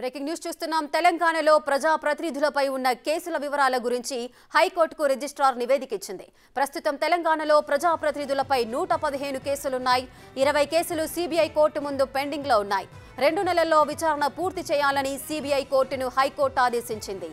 breaking news చూస్తున్నాం తెలంగాణలో ప్రజా ప్రతినిధులపై ఉన్న కేసుల వివరాల గురించి హైకోర్టుకు రిజిస్ట్రార్ నివేదిక ఇచ్చింది ప్రస్తుతం తెలంగాణలో ప్రజా ప్రతినిధులపై నూట పదిహేను కేసులున్నాయి ఇరవై కేసులు సిబిఐ కోర్టు ముందు పెండింగ్లో ఉన్నాయి రెండు నెలల్లో విచారణ పూర్తి చేయాలని సిబిఐ కోర్టును హైకోర్టు ఆదేశించింది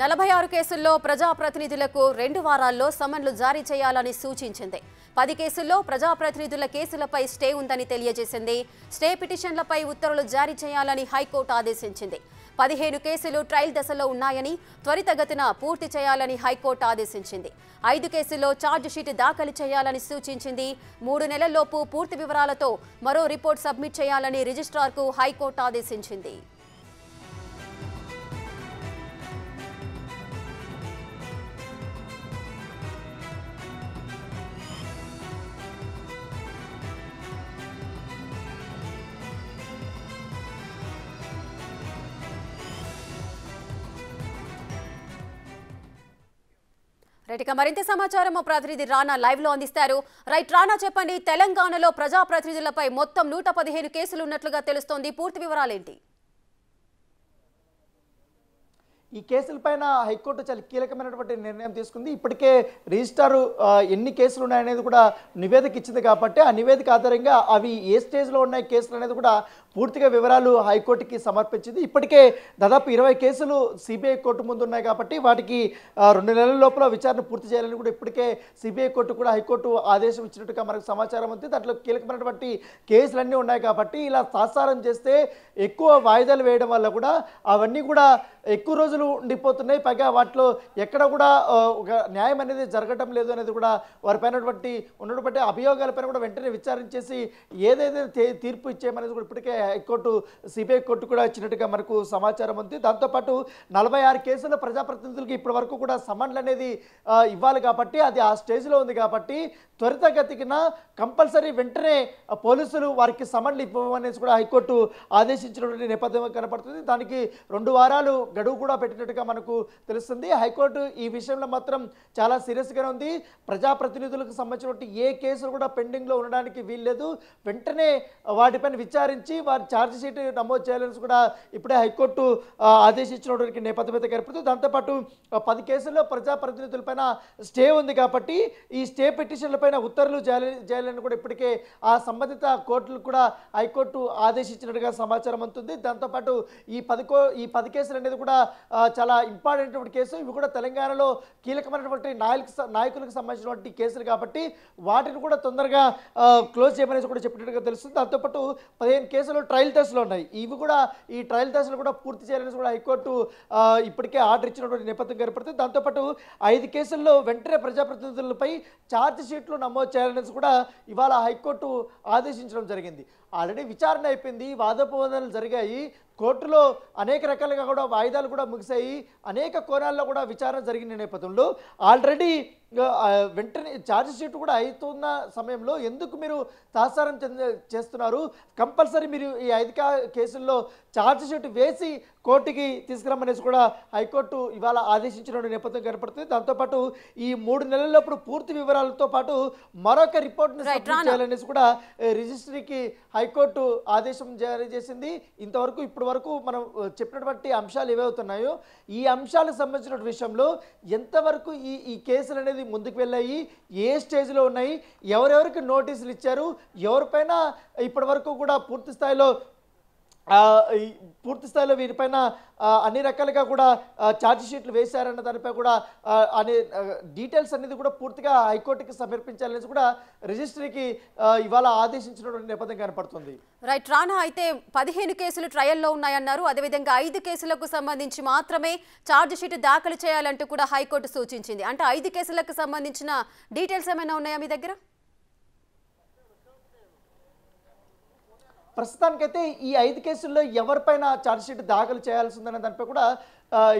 నలభై ఆరు కేసుల్లో ప్రజాప్రతినిధులకు రెండు వారాల్లో సమన్లు జారీ చేయాలని సూచించింది పది కేసుల్లో ప్రజాప్రతినిధుల కేసులపై స్టే ఉందని తెలియజేసింది స్టే పిటిషన్లపై ఉత్తర్వులు జారీ చేయాలని హైకోర్టు ఆదేశించింది పదిహేను కేసులు ట్రయల్ దశలో ఉన్నాయని త్వరితగతిన పూర్తి చేయాలని హైకోర్టు ఆదేశించింది ఐదు కేసుల్లో షీట్ దాఖలు చేయాలని సూచించింది మూడు నెలల్లోపు పూర్తి వివరాలతో మరో రిపోర్ట్ సబ్మిట్ చేయాలని రిజిస్ట్రార్కు హైకోర్టు ఆదేశించింది రైట్ మరింత సమాచారం మా ప్రతినిధి రానా లైవ్ లో అందిస్తారు రైట్ రానా చెప్పండి తెలంగాణలో ప్రజాప్రతినిధులపై మొత్తం నూట పదిహేను కేసులు ఉన్నట్లుగా తెలుస్తోంది పూర్తి వివరాలేంటి ఈ కేసులపైన హైకోర్టు చాలా కీలకమైనటువంటి నిర్ణయం తీసుకుంది ఇప్పటికే రిజిస్టార్ ఎన్ని కేసులు ఉన్నాయనేది కూడా నివేదిక ఇచ్చింది కాబట్టి ఆ నివేదిక ఆధారంగా అవి ఏ స్టేజ్లో ఉన్నాయి కేసులు అనేది కూడా పూర్తిగా వివరాలు హైకోర్టుకి సమర్పించింది ఇప్పటికే దాదాపు ఇరవై కేసులు సిబిఐ కోర్టు ముందు ఉన్నాయి కాబట్టి వాటికి రెండు నెలల లోపల విచారణ పూర్తి చేయాలని కూడా ఇప్పటికే సిబిఐ కోర్టు కూడా హైకోర్టు ఆదేశం ఇచ్చినట్టుగా మనకు సమాచారం ఉంది దాంట్లో కీలకమైనటువంటి కేసులన్నీ ఉన్నాయి కాబట్టి ఇలా తాత్సారం చేస్తే ఎక్కువ వాయిదాలు వేయడం వల్ల కూడా అవన్నీ కూడా ఎక్కువ రోజులు ఉండిపోతున్నాయి పైగా వాటిలో ఎక్కడ కూడా ఒక న్యాయం అనేది జరగటం లేదు అనేది కూడా వారిపైనటువంటి ఉన్నటువంటి అభియోగాలపైన కూడా వెంటనే విచారించేసి ఏదైతే తీర్పు ఇచ్చేయమనేది కూడా ఇప్పటికే హైకోర్టు సిబిఐ కోర్టు కూడా ఇచ్చినట్టుగా మనకు సమాచారం ఉంది దాంతోపాటు నలభై ఆరు కేసుల ప్రజాప్రతినిధులకు ఇప్పటి వరకు కూడా సమన్లు అనేది ఇవ్వాలి కాబట్టి అది ఆ స్టేజ్లో ఉంది కాబట్టి త్వరితగతికిన కంపల్సరీ వెంటనే పోలీసులు వారికి సమన్లు ఇవ్వమనేసి కూడా హైకోర్టు ఆదేశించినటువంటి నేపథ్యం కనపడుతుంది దానికి రెండు వారాలు గడువు కూడా పెట్టినట్టుగా మనకు తెలుస్తుంది హైకోర్టు ఈ విషయంలో మాత్రం చాలా సీరియస్గానే ఉంది ప్రజాప్రతినిధులకు సంబంధించినటువంటి ఏ కేసులు కూడా పెండింగ్లో ఉండడానికి వీల్లేదు వెంటనే వాటిపైన విచారించి వారి ఛార్జ్ షీట్ నమోదు చేయాలని కూడా ఇప్పుడే హైకోర్టు ఆదేశించినటువంటి నేపథ్యం కనపడుతుంది దాంతోపాటు పది కేసుల్లో ప్రజాప్రతినిధులపైన స్టే ఉంది కాబట్టి ఈ స్టే పిటిషన్లపైన ఉత్తర్వులు చేయాలని కూడా ఇప్పటికే ఆ సంబంధిత కోర్టులు కూడా హైకోర్టు ఆదేశించినట్టుగా సమాచారం అందుతుంది దాంతోపాటు ఈ పది ఈ పది కేసులు అనేది కూడా చాలా ఇంపార్టెంట్ కేసు ఇవి కూడా తెలంగాణలో కీలకమైనటువంటి నాయకు నాయకులకు సంబంధించినటువంటి కేసులు కాబట్టి వాటిని కూడా తొందరగా క్లోజ్ చేయమనేసి కూడా చెప్పినట్టుగా తెలుస్తుంది దాంతోపాటు పదిహేను కేసులు ఇప్పుడు ట్రయల్ టెస్ట్లు ఉన్నాయి ఇవి కూడా ఈ ట్రయల్ టెస్ట్లు కూడా పూర్తి చేయాలని కూడా హైకోర్టు ఇప్పటికే ఆర్డర్ ఇచ్చినటువంటి నేపథ్యం ఏర్పడుతుంది దాంతోపాటు ఐదు కేసుల్లో వెంటనే ప్రజాప్రతినిధులపై ఛార్జ్ షీట్లు నమోదు చేయాలని కూడా ఇవాళ హైకోర్టు ఆదేశించడం జరిగింది ఆల్రెడీ విచారణ అయిపోయింది వాదోపవాదాలు జరిగాయి కోర్టులో అనేక రకాలుగా కూడా వాయిదాలు కూడా ముగిశాయి అనేక కోణాల్లో కూడా విచారణ జరిగిన నేపథ్యంలో ఆల్రెడీ వెంటనే ఛార్జ్ షీట్ కూడా అవుతున్న సమయంలో ఎందుకు మీరు తాత్సారం చేస్తున్నారు కంపల్సరీ మీరు ఈ ఐదు కేసుల్లో ఛార్జ్ షీట్ వేసి కోర్టుకి తీసుకురమ్మనేసి కూడా హైకోర్టు ఇవాళ ఆదేశించిన నేపథ్యం కనపడుతుంది దాంతోపాటు ఈ మూడు నెలలప్పుడు పూర్తి వివరాలతో పాటు మరొక రిపోర్ట్ని చేయాలనేసి కూడా రిజిస్ట్రీకి హైకోర్టు ఆదేశం జారీ చేసింది ఇంతవరకు ఇప్పటి వరకు మనం చెప్పినటువంటి అంశాలు ఏవవుతున్నాయో ఈ అంశాలకు సంబంధించిన విషయంలో ఎంతవరకు ఈ ఈ కేసులు అనేది ముందుకు వెళ్ళాయి ఏ స్టేజ్లో ఉన్నాయి ఎవరెవరికి నోటీసులు ఇచ్చారు ఎవరిపైన ఇప్పటి వరకు కూడా పూర్తి స్థాయిలో పూర్తి స్థాయిలో వీరిపైన అన్ని రకాలుగా కూడా ఛార్జ్ షీట్లు వేశారన్న దానిపై కూడా అనే డీటెయిల్స్ అనేది కూడా పూర్తిగా హైకోర్టుకి సమర్పించాలనేసి కూడా రిజిస్ట్రీకి ఇవాళ ఆదేశించినటువంటి నేపథ్యం కనపడుతుంది రైట్ రానా అయితే పదిహేను కేసులు ట్రయల్లో ఉన్నాయన్నారు అదేవిధంగా ఐదు కేసులకు సంబంధించి మాత్రమే ఛార్జ్ షీట్ దాఖలు చేయాలంటూ కూడా హైకోర్టు సూచించింది అంటే ఐదు కేసులకు సంబంధించిన డీటెయిల్స్ ఏమైనా ఉన్నాయా మీ దగ్గర ప్రస్తుతానికైతే ఈ ఐదు కేసుల్లో ఎవరిపైన ఛార్జ్షీట్ దాఖలు చేయాల్సి ఉందనే దానిపై కూడా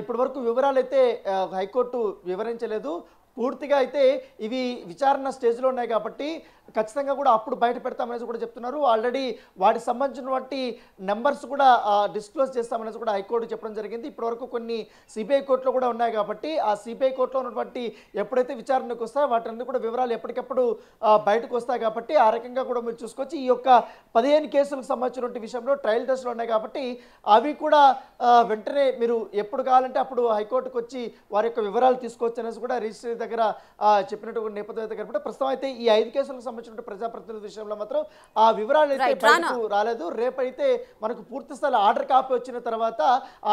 ఇప్పటి వరకు వివరాలు అయితే హైకోర్టు వివరించలేదు పూర్తిగా అయితే ఇవి విచారణ స్టేజ్లో ఉన్నాయి కాబట్టి ఖచ్చితంగా కూడా అప్పుడు బయట పెడతామనేసి కూడా చెప్తున్నారు ఆల్రెడీ వాటికి సంబంధించినటువంటి నెంబర్స్ కూడా డిస్క్లోజ్ చేస్తామనేసి కూడా హైకోర్టు చెప్పడం జరిగింది ఇప్పటివరకు కొన్ని సిబిఐ కోర్టులో కూడా ఉన్నాయి కాబట్టి ఆ సిబిఐ కోర్టులో ఉన్నటువంటి ఎప్పుడైతే విచారణకు వస్తాయో వాటన్నీ కూడా వివరాలు ఎప్పటికప్పుడు బయటకు వస్తాయి కాబట్టి ఆ రకంగా కూడా మీరు చూసుకోవచ్చు ఈ యొక్క పదిహేను కేసులకు సంబంధించినటువంటి విషయంలో ట్రయల్ దశలు ఉన్నాయి కాబట్టి అవి కూడా వెంటనే మీరు ఎప్పుడు కావాలంటే అప్పుడు హైకోర్టుకు వచ్చి వారి యొక్క వివరాలు తీసుకోవచ్చు అనేసి కూడా రిజిస్ట్రీ దగ్గర చెప్పినటువంటి నేపథ్యం దగ్గర ప్రస్తుతం అయితే ఈ ఐదు కేసులకు సంబంధించి సంబంధించిన ప్రజాప్రతినిధుల విషయంలో మాత్రం ఆ వివరాలు అయితే బయటకు రాలేదు రేపైతే మనకు పూర్తి స్థాయి ఆర్డర్ కాపీ వచ్చిన తర్వాత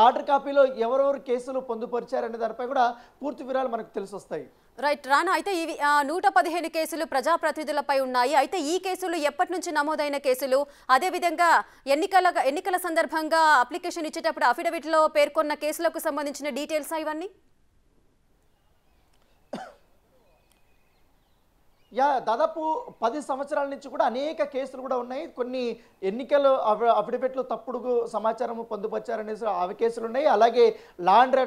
ఆర్డర్ కాపీలో ఎవరెవరు కేసులు పొందుపరిచారనే దానిపై కూడా పూర్తి వివరాలు మనకు తెలిసి వస్తాయి రైట్ రానా అయితే ఇవి నూట పదిహేను కేసులు ప్రజాప్రతినిధులపై ఉన్నాయి అయితే ఈ కేసులు ఎప్పటి నుంచి నమోదైన కేసులు అదేవిధంగా ఎన్నికల ఎన్నికల సందర్భంగా అప్లికేషన్ ఇచ్చేటప్పుడు అఫిడవిట్లో పేర్కొన్న కేసులకు సంబంధించిన డీటెయిల్స్ ఇవన్నీ యా దాదాపు పది సంవత్సరాల నుంచి కూడా అనేక కేసులు కూడా ఉన్నాయి కొన్ని ఎన్నికలు అఫిడవిట్లు తప్పుడు సమాచారం పొందుపరిచారనేసి అవి కేసులు ఉన్నాయి అలాగే ల్యాండ్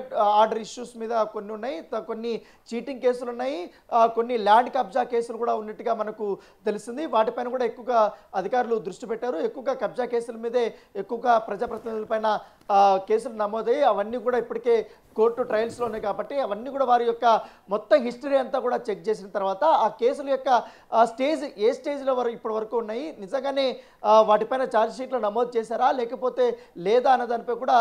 ఆర్డర్ ఇష్యూస్ మీద కొన్ని ఉన్నాయి కొన్ని చీటింగ్ కేసులు ఉన్నాయి కొన్ని ల్యాండ్ కబ్జా కేసులు కూడా ఉన్నట్టుగా మనకు తెలిసింది వాటిపైన కూడా ఎక్కువగా అధికారులు దృష్టి పెట్టారు ఎక్కువగా కబ్జా కేసుల మీదే ఎక్కువగా పైన కేసులు నమోదయ్యి అవన్నీ కూడా ఇప్పటికే కోర్టు ట్రయల్స్లో ఉన్నాయి కాబట్టి అవన్నీ కూడా వారి యొక్క మొత్తం హిస్టరీ అంతా కూడా చెక్ చేసిన తర్వాత ఆ కేసుల యొక్క స్టేజ్ ఏ స్టేజ్లో వరకు ఇప్పటి వరకు ఉన్నాయి నిజంగానే వాటిపైన ఛార్జ్ షీట్లు నమోదు చేశారా లేకపోతే లేదా అన్న దానిపై కూడా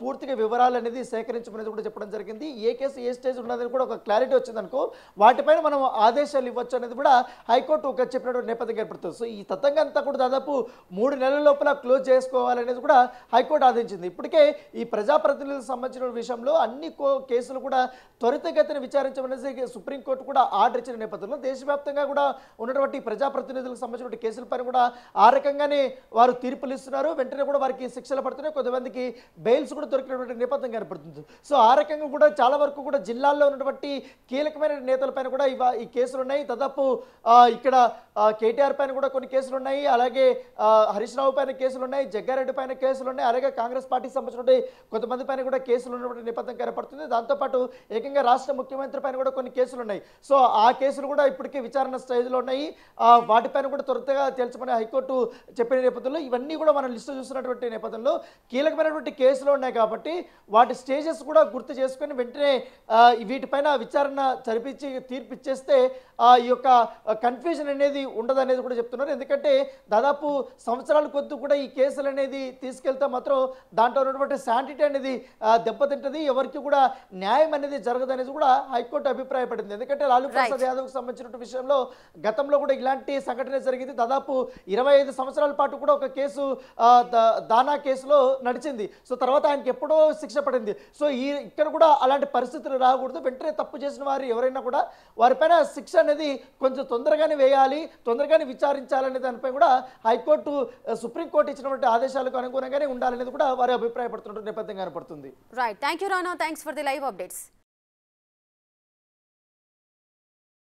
పూర్తిగా వివరాలు అనేది సేకరించమనేది కూడా చెప్పడం జరిగింది ఏ కేసు ఏ స్టేజ్ ఉన్నదని కూడా ఒక క్లారిటీ వచ్చిందనుకో వాటిపైన మనం ఆదేశాలు ఇవ్వచ్చు అనేది కూడా హైకోర్టు ఒక చెప్పినటువంటి నేపథ్యం ఏర్పడుతుంది సో ఈ తతంగా అంతా కూడా దాదాపు మూడు నెలల లోపల క్లోజ్ చేసుకోవాలనేది కూడా హైకోర్టు ఆదేశించింది ఇప్పుడు ఇప్పటికే ఈ ప్రజాప్రతినిధులకు సంబంధించిన విషయంలో అన్ని కేసులు కూడా త్వరితగతిన విచారించమనేసి సుప్రీంకోర్టు కూడా ఆర్డర్ ఇచ్చిన నేపథ్యంలో దేశవ్యాప్తంగా కూడా ఉన్నటువంటి ప్రజాప్రతినిధులకు సంబంధించిన కేసుల పైన కూడా ఆ రకంగానే వారు తీర్పులు ఇస్తున్నారు వెంటనే కూడా వారికి శిక్షలు పడుతున్నాయి కొంతమందికి బెయిల్స్ కూడా దొరికినటువంటి నేపథ్యం కనపడుతుంది సో ఆ రకంగా కూడా చాలా వరకు కూడా జిల్లాల్లో ఉన్నటువంటి కీలకమైన నేతల పైన కూడా ఇవా ఈ కేసులు ఉన్నాయి దాదాపు ఇక్కడ కేటీఆర్ పైన కూడా కొన్ని కేసులు ఉన్నాయి అలాగే హరీష్ రావు పైన కేసులు ఉన్నాయి జగ్గారెడ్డి పైన కేసులు ఉన్నాయి అలాగే కాంగ్రెస్ పార్టీ పార్టీకి సంబంధించినటువంటి కొంతమంది పైన కూడా కేసులు ఉన్నటువంటి నేపథ్యం కనపడుతుంది దాంతోపాటు ఏకంగా రాష్ట్ర ముఖ్యమంత్రి పైన కూడా కొన్ని కేసులు ఉన్నాయి సో ఆ కేసులు కూడా ఇప్పటికే విచారణ స్టేజ్లో ఉన్నాయి వాటిపైన కూడా త్వరగా తేల్చమని హైకోర్టు చెప్పిన నేపథ్యంలో ఇవన్నీ కూడా మనం లిస్టు చూస్తున్నటువంటి నేపథ్యంలో కీలకమైనటువంటి కేసులు ఉన్నాయి కాబట్టి వాటి స్టేజెస్ కూడా గుర్తు చేసుకొని వెంటనే వీటిపైన విచారణ జరిపించి తీర్పు ఇచ్చేస్తే ఈ యొక్క కన్ఫ్యూజన్ అనేది ఉండదు అనేది కూడా చెప్తున్నారు ఎందుకంటే దాదాపు సంవత్సరాల కొద్ది కూడా ఈ కేసులు అనేది తీసుకెళ్తే మాత్రం దాంట్లో దాంట్లో ఉన్నటువంటి శాంటిటీ అనేది దెబ్బతింటది ఎవరికి కూడా న్యాయం అనేది జరగదనేది కూడా హైకోర్టు అభిప్రాయపడింది ఎందుకంటే లాలూ ప్రసాద్ యాదవ్కు సంబంధించిన విషయంలో గతంలో కూడా ఇలాంటి సంఘటన జరిగింది దాదాపు ఇరవై సంవత్సరాల పాటు కూడా ఒక కేసు దానా కేసులో నడిచింది సో తర్వాత ఆయనకి ఎప్పుడో శిక్ష పడింది సో ఈ ఇక్కడ కూడా అలాంటి పరిస్థితులు రాకూడదు వెంటనే తప్పు చేసిన వారు ఎవరైనా కూడా వారిపైన శిక్ష అనేది కొంచెం తొందరగానే వేయాలి తొందరగానే విచారించాలనే దానిపై కూడా హైకోర్టు సుప్రీంకోర్టు ఇచ్చినటువంటి ఆదేశాలకు అనుగుణంగానే ఉండాలనేది కూడా వారి అభిప్రాయపడుతున్నట్టు నేపథ్యం కనపడుతుంది right thank you Rana thanks for the live updates